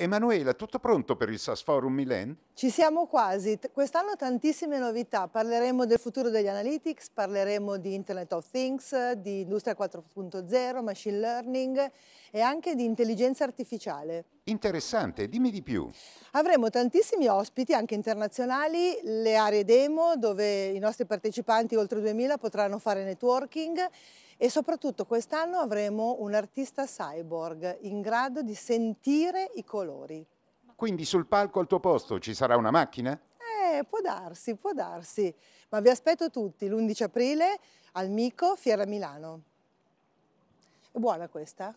Emanuela, tutto pronto per il SAS Forum Milan? Ci siamo quasi. Quest'anno tantissime novità. Parleremo del futuro degli analytics, parleremo di Internet of Things, di Industria 4.0, machine learning e anche di intelligenza artificiale. Interessante, dimmi di più. Avremo tantissimi ospiti, anche internazionali, le aree demo dove i nostri partecipanti, oltre 2000, potranno fare networking e soprattutto quest'anno avremo un artista cyborg in grado di sentire i colori. Quindi sul palco al tuo posto ci sarà una macchina? Eh, può darsi, può darsi. Ma vi aspetto tutti l'11 aprile al Mico Fiera Milano. È buona questa?